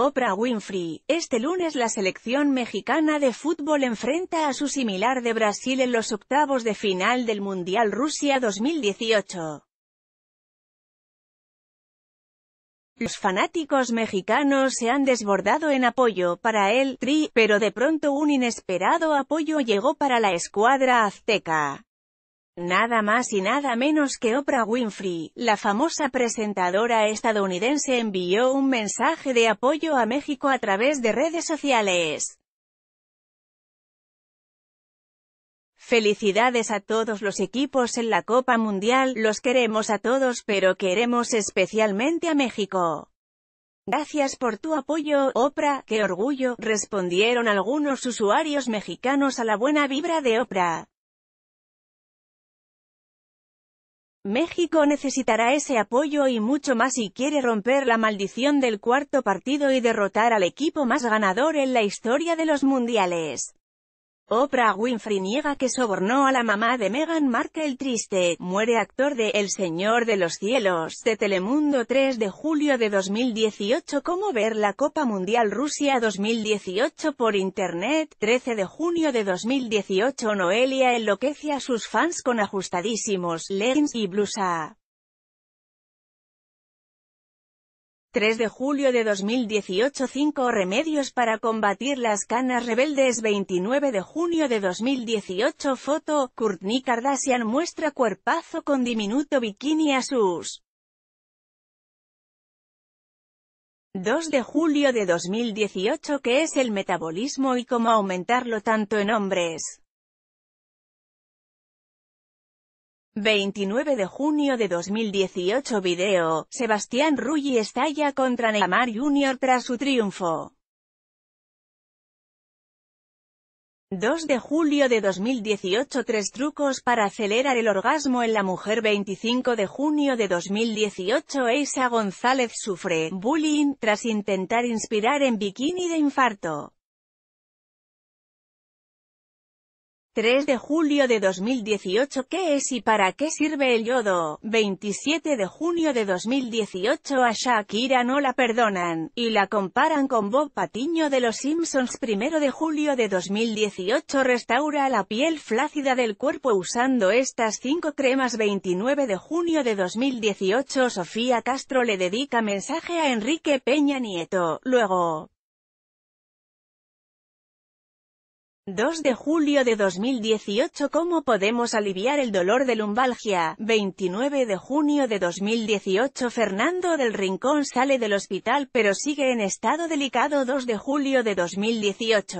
Oprah Winfrey, este lunes la selección mexicana de fútbol enfrenta a su similar de Brasil en los octavos de final del Mundial Rusia 2018. Los fanáticos mexicanos se han desbordado en apoyo para el Tri, pero de pronto un inesperado apoyo llegó para la escuadra azteca. Nada más y nada menos que Oprah Winfrey, la famosa presentadora estadounidense envió un mensaje de apoyo a México a través de redes sociales. Felicidades a todos los equipos en la Copa Mundial, los queremos a todos pero queremos especialmente a México. Gracias por tu apoyo, Oprah, qué orgullo, respondieron algunos usuarios mexicanos a la buena vibra de Oprah. México necesitará ese apoyo y mucho más si quiere romper la maldición del cuarto partido y derrotar al equipo más ganador en la historia de los mundiales. Oprah Winfrey niega que sobornó a la mamá de Megan Markle el triste, muere actor de El Señor de los Cielos, de Telemundo 3 de julio de 2018 Cómo ver la Copa Mundial Rusia 2018 por Internet, 13 de junio de 2018 Noelia enloquece a sus fans con ajustadísimos leggings y blusa. 3 de julio de 2018 5 Remedios para combatir las canas rebeldes 29 de junio de 2018 Foto, Kourtney Kardashian muestra cuerpazo con diminuto bikini a sus 2 de julio de 2018 ¿Qué es el metabolismo y cómo aumentarlo tanto en hombres. 29 de junio de 2018 Video, Sebastián Rulli estalla contra Neymar Jr. tras su triunfo. 2 de julio de 2018 Tres trucos para acelerar el orgasmo en la mujer 25 de junio de 2018 Eisa González sufre bullying, tras intentar inspirar en bikini de infarto. 3 de julio de 2018 ¿Qué es y para qué sirve el yodo? 27 de junio de 2018 a Shakira no la perdonan, y la comparan con Bob Patiño de Los Simpsons 1 de julio de 2018 restaura la piel flácida del cuerpo usando estas 5 cremas 29 de junio de 2018 Sofía Castro le dedica mensaje a Enrique Peña Nieto, luego... 2 de julio de 2018 ¿Cómo podemos aliviar el dolor de lumbalgia? 29 de junio de 2018 Fernando del Rincón sale del hospital pero sigue en estado delicado 2 de julio de 2018